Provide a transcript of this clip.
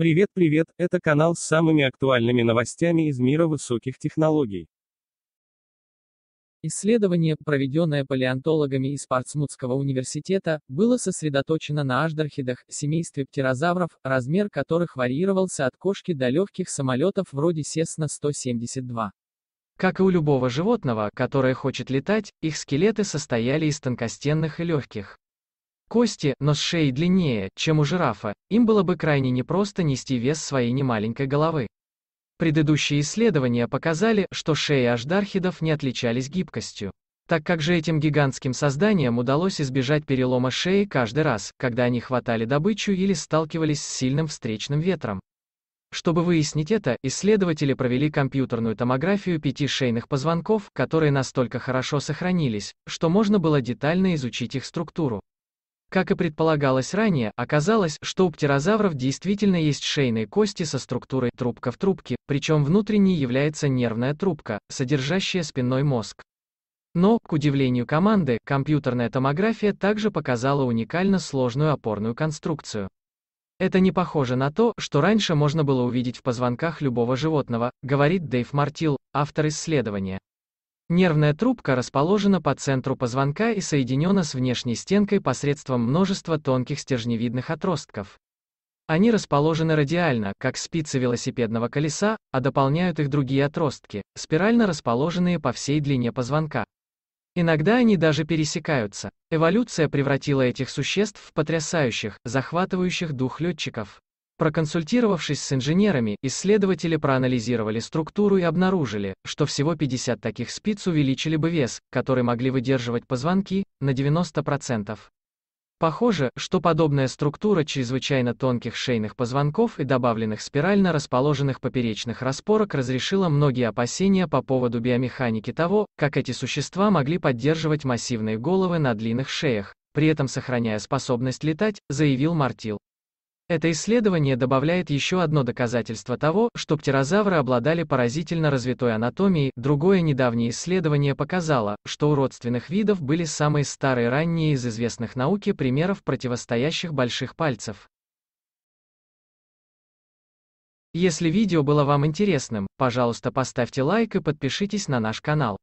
Привет, привет, это канал с самыми актуальными новостями из мира высоких технологий. Исследование, проведенное палеонтологами из Портсмутского университета, было сосредоточено на аждархидах, семействе птерозавров, размер которых варьировался от кошки до легких самолетов вроде Cessna-172. Как и у любого животного, которое хочет летать, их скелеты состояли из тонкостенных и легких. Кости, но с шеей длиннее, чем у жирафа, им было бы крайне непросто нести вес своей немаленькой головы. Предыдущие исследования показали, что шеи аждархидов не отличались гибкостью. Так как же этим гигантским созданиям удалось избежать перелома шеи каждый раз, когда они хватали добычу или сталкивались с сильным встречным ветром? Чтобы выяснить это, исследователи провели компьютерную томографию пяти шейных позвонков, которые настолько хорошо сохранились, что можно было детально изучить их структуру. Как и предполагалось ранее, оказалось, что у птерозавров действительно есть шейные кости со структурой трубка в трубке, причем внутренней является нервная трубка, содержащая спинной мозг. Но, к удивлению команды, компьютерная томография также показала уникально сложную опорную конструкцию. Это не похоже на то, что раньше можно было увидеть в позвонках любого животного, говорит Дэйв Мартил, автор исследования. Нервная трубка расположена по центру позвонка и соединена с внешней стенкой посредством множества тонких стержневидных отростков. Они расположены радиально, как спицы велосипедного колеса, а дополняют их другие отростки, спирально расположенные по всей длине позвонка. Иногда они даже пересекаются. Эволюция превратила этих существ в потрясающих, захватывающих дух летчиков. Проконсультировавшись с инженерами, исследователи проанализировали структуру и обнаружили, что всего 50 таких спиц увеличили бы вес, который могли выдерживать позвонки, на 90%. Похоже, что подобная структура чрезвычайно тонких шейных позвонков и добавленных спирально расположенных поперечных распорок разрешила многие опасения по поводу биомеханики того, как эти существа могли поддерживать массивные головы на длинных шеях, при этом сохраняя способность летать, заявил Мартил. Это исследование добавляет еще одно доказательство того, что птерозавры обладали поразительно развитой анатомией. Другое недавнее исследование показало, что у родственных видов были самые старые ранние из известных науке примеров противостоящих больших пальцев. Если видео было вам интересным, пожалуйста поставьте лайк и подпишитесь на наш канал.